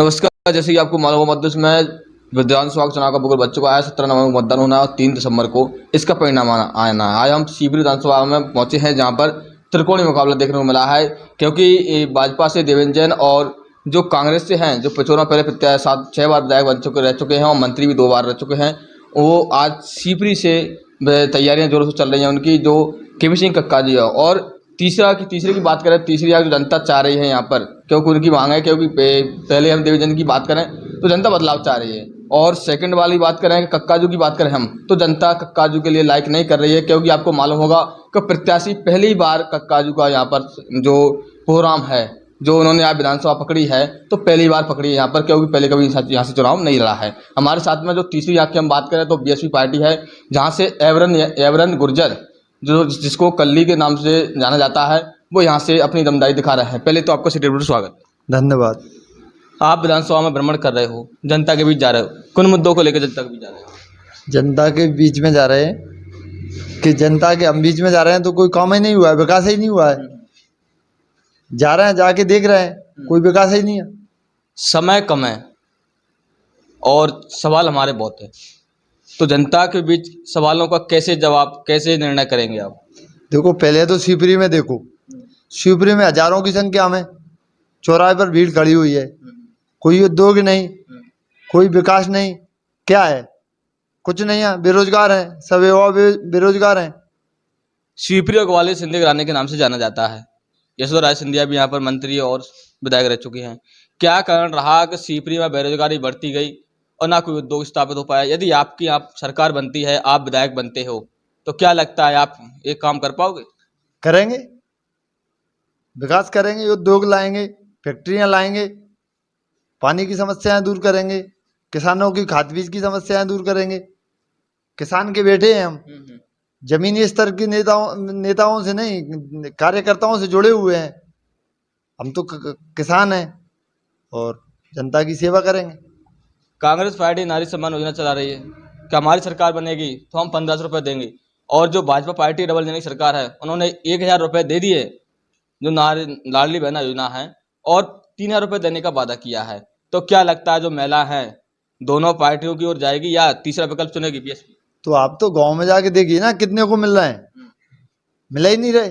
नमस्कार जैसे कि आपको मालूम मध्य में विधानसभा चुनाव का बुगल बच्चों का आया सत्रह नवंबर को मतदान होना और तीन दिसंबर को इसका परिणाम आना है आज हम शिवरी विधानसभा में पहुंचे हैं जहां पर त्रिकोणीय मुकाबला देखने को मिला है क्योंकि भाजपा से देवेंद्र जैन और जो कांग्रेस से हैं जो पिछोरा पहले प्रत्याशी सात छः बार विधायक बन चुके रह चुके हैं और मंत्री भी दो बार रह चुके हैं वो आज सीपरी से तैयारियां जोरों से चल रही हैं उनकी जो केवी सिंह कक्का जी और तीसरा की तीसरे की बात करें तीसरी आग जो जनता चाह रही है यहाँ पर क्योंकि उनकी मांग है क्योंकि पहले हम देवी की बात करें तो जनता बदलाव चाह रही है और सेकंड वाली बात करें कक्काजू की बात करें हम तो जनता कक्काजू के लिए लाइक नहीं कर रही है क्योंकि आपको मालूम होगा कि प्रत्याशी पहली बार कक्काजू का यहाँ पर जो प्रोग्राम है जो उन्होंने यहाँ विधानसभा पकड़ी है तो पहली बार पकड़ी है यहाँ पर क्योंकि पहले कभी यहाँ से चुनाव नहीं लड़ा है हमारे साथ में जो तीसरी यहाँ की हम बात करें तो बी पार्टी है जहाँ से एवरन एवरन गुर्जर जो जिसको कल्ली के नाम से जाना जाता है वो यहाँ से अपनी दमदारी दिखा रहा है पहले तो आपका सिटी रिपोर्ट स्वागत धन्यवाद आप विधानसभा में भ्रमण कर रहे हो जनता के बीच जा रहे हो किन मुद्दों को लेकर जनता के बीच जा रहे हो जनता के बीच में जा रहे हैं कि जनता के हम बीच में जा रहे हैं तो कोई काम ही नहीं हुआ है विकास ही नहीं हुआ है जा रहे हैं जाके देख रहे हैं कोई विकास ही नहीं है समय कम है और सवाल हमारे बहुत है तो जनता के बीच सवालों का कैसे जवाब कैसे निर्णय करेंगे आप देखो पहले तो शिवपुरी में देखो शिवपुरी में हजारों की संख्या में चौराहे पर भीड़ खड़ी हुई है कोई उद्योग नहीं कोई विकास नहीं क्या है कुछ नहीं है बेरोजगार है सब युवा बेरोजगार हैं शिवपुरी और ग्वालियर सिंधिया घराने के नाम से जाना जाता है यशोधराज राय सिंधिया भी यहाँ पर मंत्री और विधायक रह चुके हैं क्या कारण रहा कि शिवपुरी में बेरोजगारी बढ़ती गई और ना कोई उद्योग स्थापित हो पाया यदि आपकी आप सरकार बनती है आप विधायक बनते हो तो क्या लगता है आप एक काम कर पाओगे करेंगे विकास करेंगे उद्योग लाएंगे फैक्ट्रियां लाएंगे पानी की समस्याएं दूर करेंगे किसानों की खाद बीज की समस्याएं दूर करेंगे किसान के बेटे हैं हम हम्म, हम्म। जमीनी स्तर के नेताओं नेताओं से नहीं कार्यकर्ताओं से जुड़े हुए हैं हम तो किसान हैं और जनता की सेवा करेंगे कांग्रेस पार्टी नारी सम्मान योजना चला रही है कि हमारी सरकार बनेगी तो हम पंद्रह सौ रुपये देंगे और जो भाजपा पार्टी डबल इंजन की सरकार है उन्होंने एक हज़ार रुपये दे दिए जो नारी लाडली बहना योजना है और तीन हज़ार रुपये देने का वादा किया है तो क्या लगता है जो महिला है दोनों पार्टियों की ओर जाएगी या तीसरा विकल्प चुनेगी पीएसपी तो आप तो गाँव में जाके देखिए ना कितने को मिल रहे हैं मिला ही नहीं रहे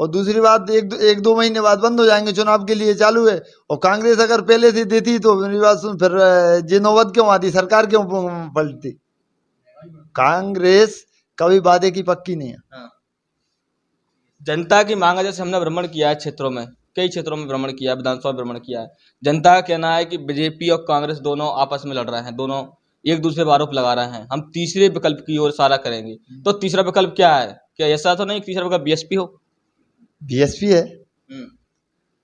और दूसरी बात एक दो एक दो महीने बाद बंद हो जाएंगे चुनाव के लिए चालू है और कांग्रेस अगर पहले से देती तो मेरी बात सुन फिर ये नौबत क्यों आती सरकार क्यों पलटती कांग्रेस कभी वादे की पक्की नहीं है हाँ। जनता की मांग जैसे हमने भ्रमण किया है क्षेत्रों में कई क्षेत्रों में भ्रमण किया है विधानसभा भ्रमण किया है जनता का कहना है कि बीजेपी और कांग्रेस दोनों आपस में लड़ रहे हैं दोनों एक दूसरे पर आरोप लगा रहे हैं हम तीसरे विकल्प की ओर सारा करेंगे हम्म। तो तीसरा विकल्प क्या है क्या ऐसा तो नहीं तीसरा विकल्प बीएसपी हो बीएसपी है हम्म।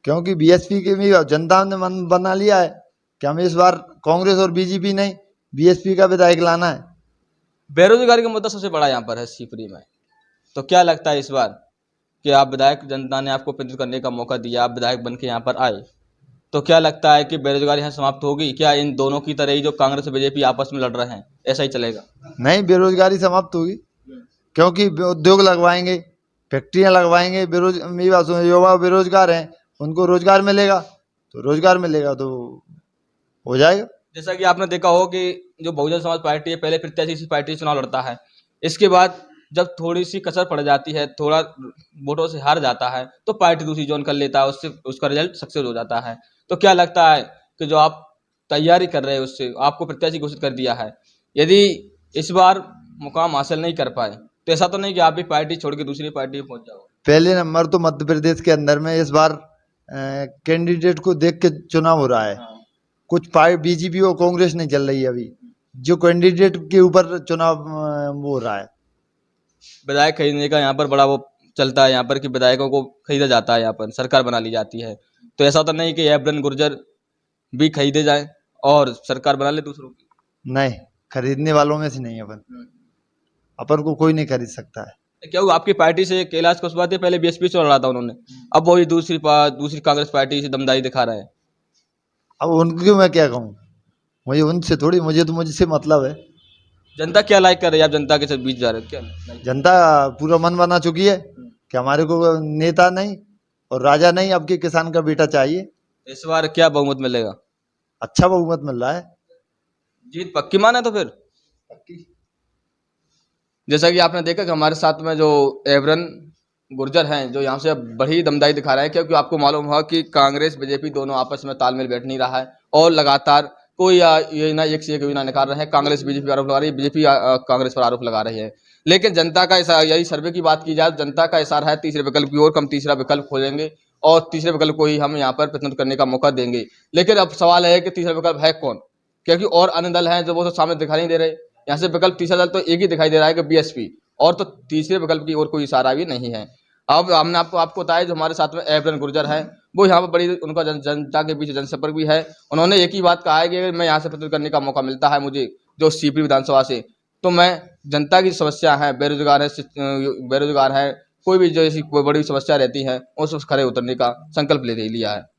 क्योंकि बीएसपी के भी जनता ने मन बना लिया है कि हमें इस बार कांग्रेस और बीजेपी नहीं बीएसपी का विधायक लाना है बेरोजगारी का मुद्दा सबसे बड़ा यहाँ पर है सीपरी में तो क्या लगता है इस बार कि आप विधायक जनता ने आपको प्रेरित करने का मौका दिया आप विधायक बन के यहाँ पर आए तो क्या लगता है कि बेरोजगारी यहाँ समाप्त होगी क्या इन दोनों की तरह ही जो कांग्रेस बीजेपी आपस में लड़ रहे हैं ऐसा ही चलेगा नहीं बेरोजगारी समाप्त होगी हम्म। क्योंकि उद्योग लगवाएंगे फैक्ट्रियाँ लगवाएंगे बेरोज युवा बेरोजगार हैं उनको रोजगार मिलेगा तो रोजगार मिलेगा तो हो जाएगा जैसा कि आपने देखा हो कि जो बहुजन समाज पार्टी है पहले प्रत्याशी इसी पार्टी चुनाव लड़ता है इसके बाद जब थोड़ी सी कसर पड़ जाती है थोड़ा वोटों से हार जाता है तो पार्टी दूसरी जोन कर लेता है उससे उसका रिजल्ट सक्सेस हो जाता है तो क्या लगता है कि जो आप तैयारी कर रहे हैं उससे आपको प्रत्याशी घोषित कर दिया है यदि इस बार मुकाम हासिल नहीं कर पाए तो ऐसा तो नहीं कि आप भी पार्टी छोड़ के दूसरी पार्टी में पहुंच जाओ पहले नंबर तो मध्य प्रदेश के अंदर में इस बार कैंडिडेट को देख के चुनाव हो रहा है हाँ। कुछ पार्टी बीजेपी और कांग्रेस नहीं चल रही है अभी जो कैंडिडेट के ऊपर चुनाव हो रहा है विधायक खरीदने का यहाँ पर बड़ा वो चलता है यहाँ पर कि विधायकों को खरीदा जाता है यहाँ पर सरकार बना ली जाती है तो ऐसा तो नहीं कि एबरन गुर्जर भी खरीदे जाए और सरकार बना ले दूसरों की नहीं खरीदने वालों में से नहीं अपन हम्म। अपन को कोई नहीं खरीद सकता है क्या हुआ आपकी पार्टी से कैलाश कुशवाहा थे पहले बीएसपी चल रहा था उन्होंने अब वही दूसरी दूसरी कांग्रेस पार्टी से दमदारी दिखा रहा है अब उनको मैं क्या कहूँ मुझे उनसे थोड़ी मुझे तो मुझसे मतलब है जनता क्या लाइक कर रही है आप जनता के साथ बीच जा रहे हैं क्या जनता पूरा मन बना चुकी है कि हमारे को नेता नहीं और राजा नहीं अब किसान का बेटा चाहिए इस बार क्या बहुमत मिलेगा अच्छा बहुमत मिल रहा है जीत पक्की माना तो फिर पक्की जैसा कि आपने देखा कि हमारे साथ में जो एवरन गुर्जर हैं जो यहाँ से बड़ी दमदाई दिखा रहे हैं क्योंकि आपको मालूम हुआ कि कांग्रेस बीजेपी दोनों आपस में तालमेल बैठ नहीं रहा है और लगातार कोई योजना एक से एक योजना निकाल रहे हैं कांग्रेस बीजेपी आरोप लगा रही है बीजेपी कांग्रेस पर आरोप लगा रही है लेकिन जनता का यही सर्वे की बात की जाए जनता का इशारा है तीसरे विकल्प की ओर हम तीसरा विकल्प खोजेंगे और तीसरे विकल्प को ही हम यहाँ पर प्रतिनिधित्व करने का मौका देंगे लेकिन अब सवाल है कि तीसरा विकल्प है कौन क्योंकि और अन्य दल हैं जो वो तो सामने दिखाई नहीं दे रहे यहाँ से विकल्प तीसरा दल तो एक ही दिखाई दे रहा है कि बीएसपी और तो तीसरे विकल्प की और कोई इशारा भी नहीं है अब हमने आपको आपको बताया जो हमारे साथ में एवरन गुर्जर है वो यहाँ पर बड़ी उनका जन, जनता के बीच जनसंपर्क भी है उन्होंने एक ही बात कहा है कि मैं यहाँ से प्रतिरोध करने का मौका मिलता है मुझे जो सीपी विधानसभा से तो मैं जनता की समस्या है बेरोजगार है बेरोजगार है कोई भी जो ऐसी कोई बड़ी समस्या रहती है उस खड़े उतरने का संकल्प ले लिया है